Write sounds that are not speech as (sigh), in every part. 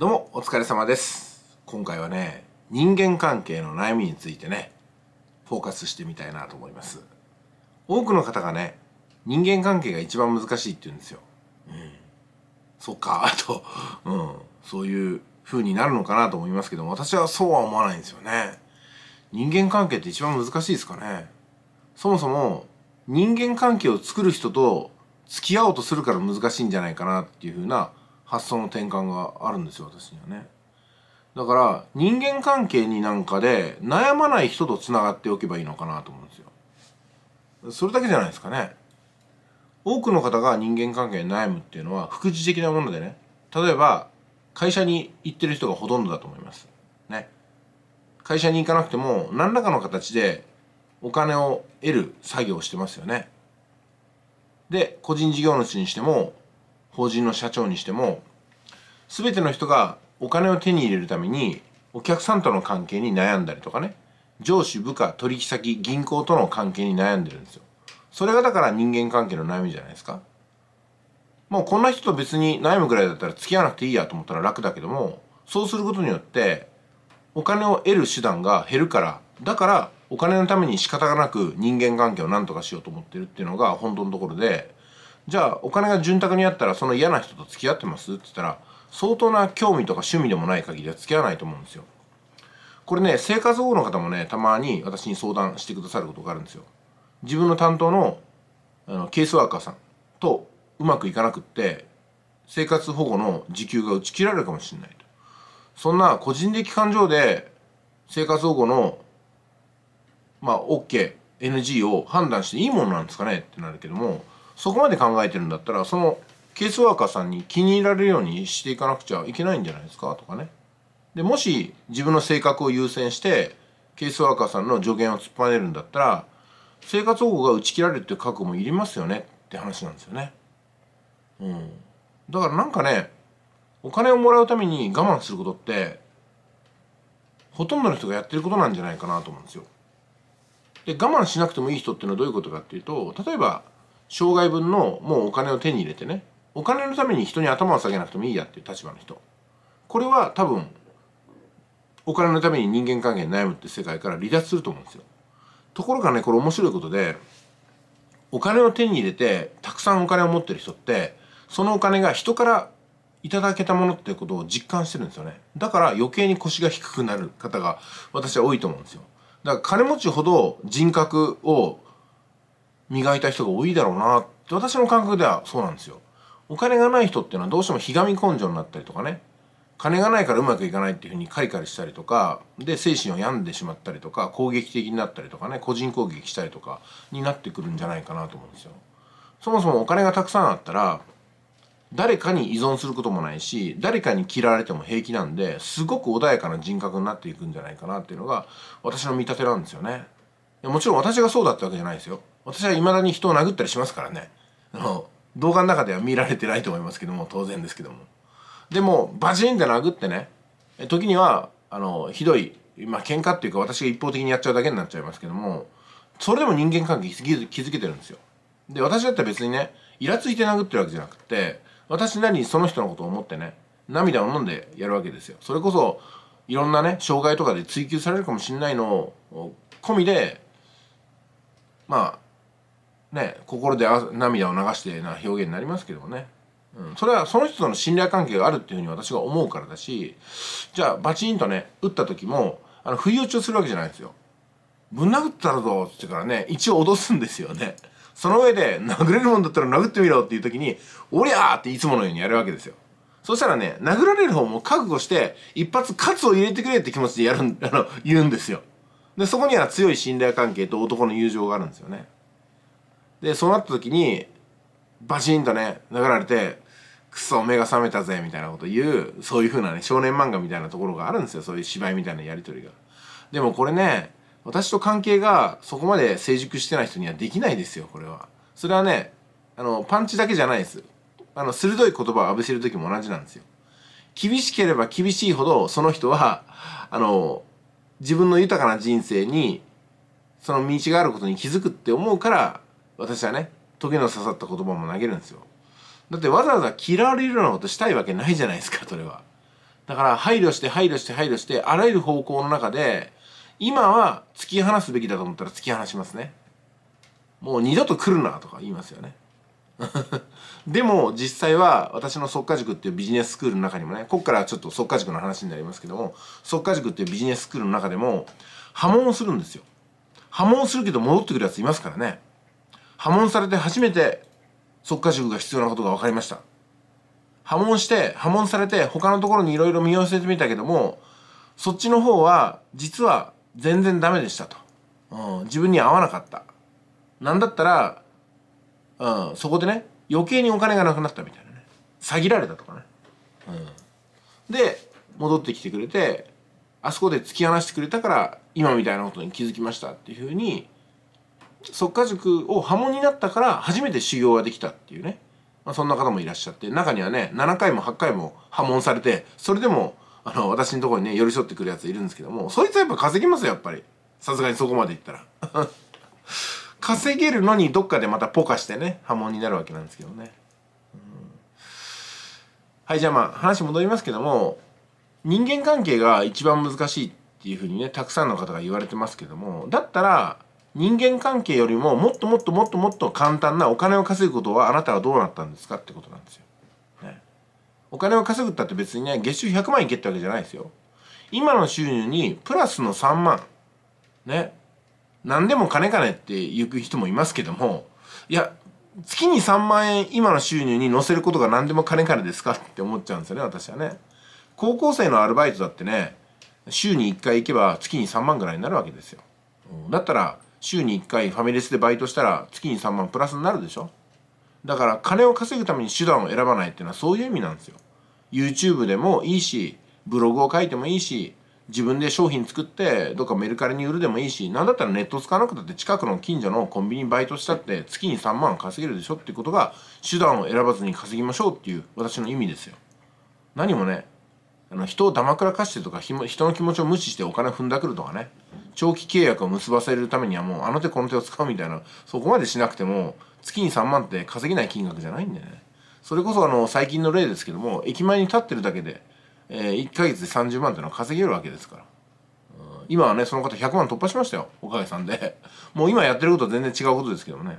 どうも、お疲れ様です。今回はね、人間関係の悩みについてね、フォーカスしてみたいなと思います。多くの方がね、人間関係が一番難しいって言うんですよ。うん。そっか、(laughs) あと、うん、そういう風になるのかなと思いますけども、私はそうは思わないんですよね。人間関係って一番難しいですかね。そもそも、人間関係を作る人と付き合おうとするから難しいんじゃないかなっていう風な発想の転換があるんですよ私にはねだから人間関係になんかで悩まない人とつながっておけばいいのかなと思うんですよそれだけじゃないですかね多くの方が人間関係に悩むっていうのは副次的なものでね例えば会社に行ってる人がほとんどだと思いますね会社に行かなくても何らかの形でお金を得る作業をしてますよねで個人事業主にしても法人の社長にしても全ての人がお金を手に入れるためにお客さんとの関係に悩んだりとかね上司部下取引先銀行との関係に悩んでるんですよそれがだから人間関係の悩みじゃないですかもうこんな人と別に悩むぐらいだったら付き合わなくていいやと思ったら楽だけどもそうすることによってお金を得る手段が減るからだからお金のために仕方がなく人間関係を何とかしようと思ってるっていうのが本当のところでじゃあお金が潤沢にあったらその嫌な人と付き合ってますって言ったら相当な興味とか趣味でもない限りは付き合わないと思うんですよこれね生活保護の方もねたまに私に相談してくださることがあるんですよ自分の担当のあのケースワーカーさんとうまくいかなくって生活保護の時給が打ち切られるかもしれないとそんな個人的感情で生活保護のまあ OKNG、を判断していいものなんですかねってなるけどもそこまで考えてるんだったらそのケースワーカーさんに気に入られるようにしていかなくちゃいけないんじゃないですかとかねでもし自分の性格を優先してケースワーカーさんの助言を突っぱねるんだったら生活保護が打ち切られるっていう覚悟もいりますよねって話なんですよね。うん、だからなんかねお金をもらうために我慢することってほとんどの人がやってることなんじゃないかなと思うんですよ。で我慢しなくてもいい人っていうのはどういうことかっていうと例えば障害分のもうお金を手に入れてねお金のために人に頭を下げなくてもいいやっていう立場の人これは多分お金のために人間関係に悩むって世界から離脱すると思うんですよところがねこれ面白いことでお金を手に入れてたくさんお金を持ってる人ってそのお金が人からいただけたものってことを実感してるんですよねだから余計に腰が低くなる方が私は多いと思うんですよだから金持ちほど人格を磨いた人が多いだろうなって私の感覚ではそうなんですよ。お金がない人っていうのはどうしてもひがみ根性になったりとかね金がないからうまくいかないっていうふうにカリカリしたりとかで精神を病んでしまったりとか攻撃的になったりとかね個人攻撃したりとかになってくるんじゃないかなと思うんですよ。そもそもお金がたくさんあったら誰かに依存することもないし誰かに嫌われても平気なんですごく穏やかな人格になっていくんじゃないかなっていうのが私の見立てなんですよねもちろん私がそうだったわけじゃないですよ私はいまだに人を殴ったりしますからね (laughs) 動画の中では見られてないと思いますけども当然ですけどもでもバチンって殴ってね時にはあのひどいまあ喧嘩っていうか私が一方的にやっちゃうだけになっちゃいますけどもそれでも人間関係築けてるんですよで私だったら別にねイラついて殴ってるわけじゃなくて私なりにその人のことを思ってね涙を飲んでやるわけですよそれこそいろんなね障害とかで追求されるかもしれないのを込みでまあね心で涙を流してな表現になりますけどもね、うん、それはその人との信頼関係があるっていうふうに私が思うからだしじゃあバチンとね打った時もあの不意打ちをするわけじゃないんですよぶん殴ったらぞっつってからね一応脅すんですよねその上で殴れるもんだったら殴ってみろっていう時に「おりゃー!」っていつものようにやるわけですよそしたらね殴られる方も覚悟して一発喝を入れてくれって気持ちでやるあの言うんですよでそこには強い信頼関係と男の友情があるんですよねでそうなった時にバシンとね殴られてクソ目が覚めたぜみたいなこと言うそういう風なね少年漫画みたいなところがあるんですよそういう芝居みたいなやりとりがでもこれね私と関係がそこまで成熟してない人にはできないですよこれはそれはねあのパンチだけじゃないですあの鋭い言葉を浴びせる時も同じなんですよ厳しければ厳しいほどその人はあの自分の豊かな人生にその道があることに気づくって思うから私はね時の刺さった言葉も投げるんですよだってわざわざ嫌われるようなことしたいわけないじゃないですかそれはだから配慮して配慮して配慮してあらゆる方向の中で今は突き放すべきだと思ったら突き放しますねもう二度と来るなとか言いますよね (laughs) でも実際は私の即果塾っていうビジネススクールの中にもねここからちょっと即果塾の話になりますけども即果塾っていうビジネススクールの中でも破門をするんですよ破門するけど戻ってくるやついますからね破門されて初めて即家塾が必要なことが分かりました破門して破門されて他のところにいろいろ見寄せてみたけどもそっちの方は実は全然ダメでしたと、うん、自分に合わなかったなんだったら、うん、そこでね余計にお金がなくなったみたいなね詐欺られたとかね、うん、で戻ってきてくれてあそこで突き放してくれたから今みたいなことに気づきましたっていうふうに即家塾を破門になったから初めて修行ができたっていうね、まあ、そんな方もいらっしゃって中にはね7回も8回も破門されてそれでもあの私のところにね寄り添ってくるやついるんですけどもそいつはやっぱ稼ぎますよやっぱりさすがにそこまでいったら (laughs) 稼げるのにどっかでまたポカしてね破門になるわけなんですけどね、うん、はいじゃあまあ話戻りますけども人間関係が一番難しいっていうふうにねたくさんの方が言われてますけどもだったら人間関係よりももっともっともっともっと簡単なお金を稼ぐことはあなたはどうなったんですかってことなんですよ。ね、お金を稼ぐったって別にね月収100万いけってわけじゃないですよ。今の収入にプラスの3万ね何でも金金って言う人もいますけどもいや月に3万円今の収入に乗せることが何でも金金ですかって思っちゃうんですよね私はね。高校生のアルバイトだってね週に1回行けば月に3万ぐらいになるわけですよ。だったら週に1回ファミレスでバイトしたら月に3万プラスになるでしょだから金を稼ぐために手段を選ばないっていうのはそういう意味なんですよ YouTube でもいいしブログを書いてもいいし自分で商品作ってどっかメルカリに売るでもいいし何だったらネット使わなくたって近くの近所のコンビニバイトしたって月に3万稼げるでしょっていうことが手段を選ばずに稼ぎましょうっていう私の意味ですよ何もねあの人をだまくらかしてとか人の気持ちを無視してお金踏んだくるとかね長期契約を結ばせるためにはもうあの手この手を使うみたいなそこまでしなくても月に3万って稼げない金額じゃないんでねそれこそあの最近の例ですけども駅前に立ってるだけで、えー、1ヶ月で30万っていうのは稼げるわけですから。今はねその方100万突破しましたよおかげさんで (laughs) もう今やってることは全然違うことですけどね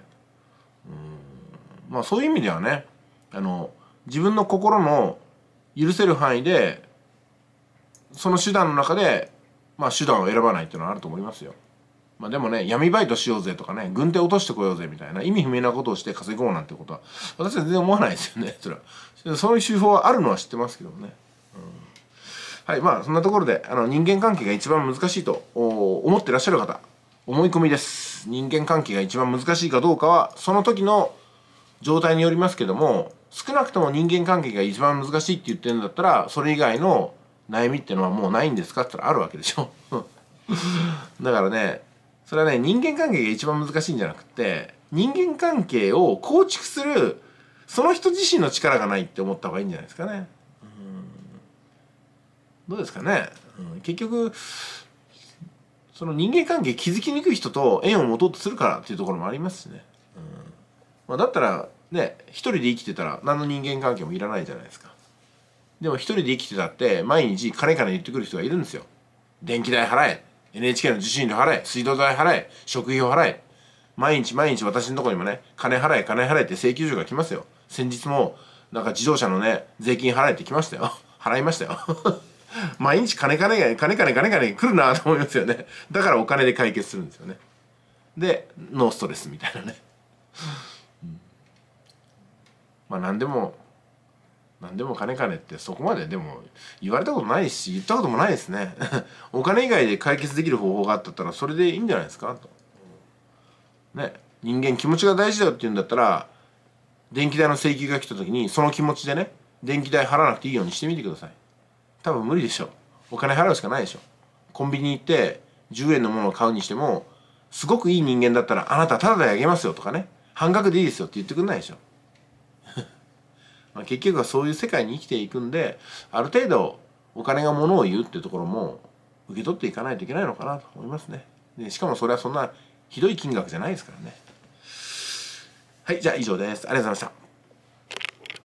うんまあそういう意味ではねあの自分の心の許せる範囲でその手段の中でまあ、手段を選ばないっていうのはあると思いますよ。まあ、でもね、闇バイトしようぜとかね、軍手落としてこようぜみたいな意味不明なことをして稼ごうなんてことは、私は全然思わないですよね、それは。そういう手法はあるのは知ってますけどもね。うん、はい、まあそんなところで、あの人間関係が一番難しいと思ってらっしゃる方、思い込みです。人間関係が一番難しいかどうかは、その時の状態によりますけども、少なくとも人間関係が一番難しいって言ってるんだったら、それ以外の悩みっていうのはもうないんですかって言ったらあるわけでしょ (laughs) だからねそれはね人間関係が一番難しいんじゃなくて人間関係を構築するその人自身の力がないって思った方がいいんじゃないですかね。うんどうですかね、うん、結局その人間関係気づきにくい人と縁を持とうとするからっていうところもありますしね。うんまあ、だったらね一人で生きてたら何の人間関係もいらないじゃないですか。でも一人で生きてたって毎日金金言ってくる人がいるんですよ。電気代払え NHK の受信料払え水道代払え食費を払え毎日毎日私のとこにもね金払え金払えって請求書が来ますよ先日もなんか自動車のね税金払えてきましたよ (laughs) 払いましたよ (laughs) 毎日金金が金金金金来るなと思いますよねだからお金で解決するんですよねでノーストレスみたいなねまあ何でも何でも金金ってそこまででも言われたことないし言ったこともないですね (laughs) お金以外で解決できる方法があったったらそれでいいんじゃないですかとね人間気持ちが大事だよって言うんだったら電気代の請求が来た時にその気持ちでね電気代払わなくていいようにしてみてください多分無理でしょお金払うしかないでしょコンビニ行って10円のものを買うにしてもすごくいい人間だったらあなたただであげますよとかね半額でいいですよって言ってくんないでしょまあ、結局はそういう世界に生きていくんである程度お金が物を言うっていうところも受け取っていかないといけないのかなと思いますねでしかもそれはそんなひどい金額じゃないですからねはいじゃあ以上ですありがとうございました